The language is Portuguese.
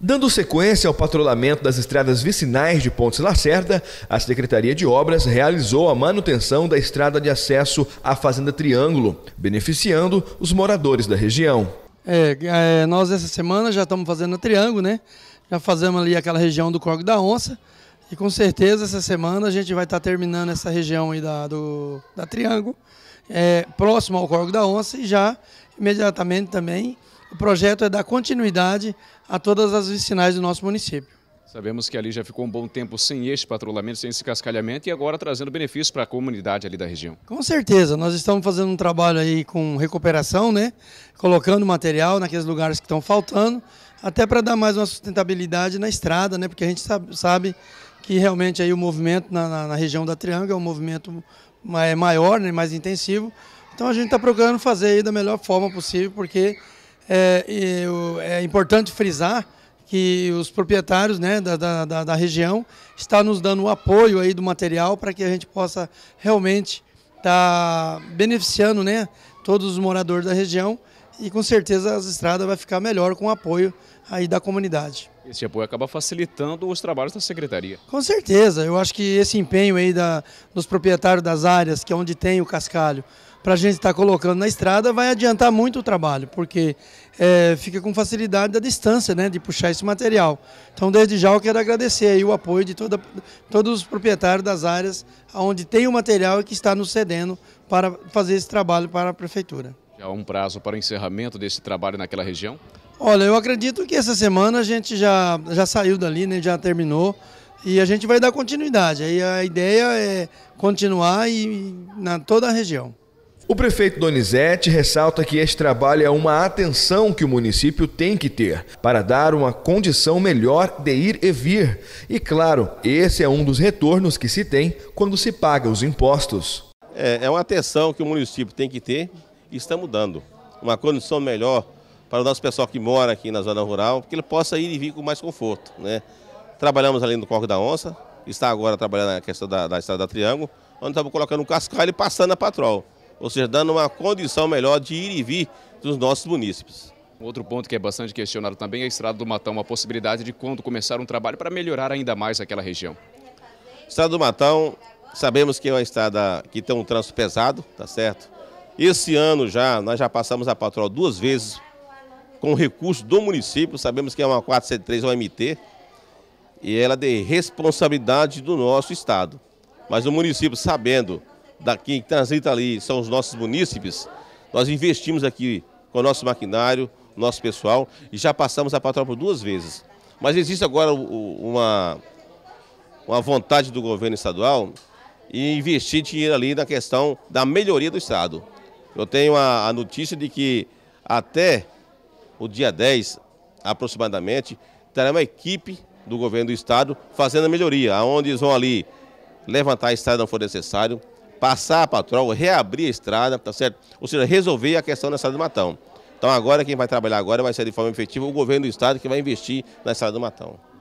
Dando sequência ao patrulhamento das estradas vicinais de Pontes Lacerda, a Secretaria de Obras realizou a manutenção da estrada de acesso à Fazenda Triângulo, beneficiando os moradores da região. É, é, nós essa semana já estamos fazendo a Triângulo, né? Já fazemos ali aquela região do Corgo da Onça. E com certeza essa semana a gente vai estar terminando essa região aí da, do, da Triângulo, é, próximo ao Corgo da Onça e já imediatamente também o projeto é dar continuidade a todas as vicinais do nosso município. Sabemos que ali já ficou um bom tempo sem este patrulhamento, sem esse cascalhamento e agora trazendo benefícios para a comunidade ali da região. Com certeza, nós estamos fazendo um trabalho aí com recuperação, né? Colocando material naqueles lugares que estão faltando, até para dar mais uma sustentabilidade na estrada, né? Porque a gente sabe, que realmente aí o movimento na, na, na região da Triângulo é um movimento é maior, né? mais intensivo. Então a gente está procurando fazer aí da melhor forma possível, porque é, é importante frisar que os proprietários né, da, da, da região estão nos dando o apoio aí do material para que a gente possa realmente estar tá beneficiando né, todos os moradores da região e com certeza as estradas vai ficar melhor com o apoio aí da comunidade. Esse apoio acaba facilitando os trabalhos da secretaria. Com certeza, eu acho que esse empenho aí da, dos proprietários das áreas, que é onde tem o cascalho, para a gente estar tá colocando na estrada vai adiantar muito o trabalho, porque é, fica com facilidade da distância né, de puxar esse material. Então, desde já, eu quero agradecer o apoio de toda, todos os proprietários das áreas onde tem o material e que está nos cedendo para fazer esse trabalho para a Prefeitura. Já há um prazo para o encerramento desse trabalho naquela região? Olha, eu acredito que essa semana a gente já, já saiu dali, né, já terminou. E a gente vai dar continuidade. Aí a ideia é continuar e, na toda a região. O prefeito Donizete ressalta que este trabalho é uma atenção que o município tem que ter para dar uma condição melhor de ir e vir. E claro, esse é um dos retornos que se tem quando se paga os impostos. É, é uma atenção que o município tem que ter e estamos dando. Uma condição melhor para o nosso pessoal que mora aqui na zona rural, que ele possa ir e vir com mais conforto. Né? Trabalhamos ali no corpo da Onça, está agora trabalhando na questão da, da estrada da Triângulo, onde estamos colocando um cascalho e passando a patrol ou seja, dando uma condição melhor de ir e vir dos nossos munícipes. Outro ponto que é bastante questionado também é a Estrada do Matão, a possibilidade de quando começar um trabalho para melhorar ainda mais aquela região. Estrada do Matão, sabemos que é uma estrada que tem um trânsito pesado, tá certo? Esse ano já, nós já passamos a patrulha duas vezes com recurso do município, sabemos que é uma 473 OMT, e ela é de responsabilidade do nosso estado. Mas o município, sabendo daqui que transita ali são os nossos munícipes, nós investimos aqui com o nosso maquinário, nosso pessoal, e já passamos a patrulha por duas vezes. Mas existe agora uma, uma vontade do governo estadual em investir dinheiro ali na questão da melhoria do Estado. Eu tenho a, a, notícia de que até o dia 10, aproximadamente, terá uma equipe do governo do Estado fazendo a melhoria, onde eles vão ali levantar a estrada não for necessário, passar a patrol, reabrir a estrada, tá certo? Ou seja, resolver a questão da estrada do Matão. Então agora quem vai trabalhar agora vai ser de forma efetiva o governo do estado que vai investir na estrada do Matão.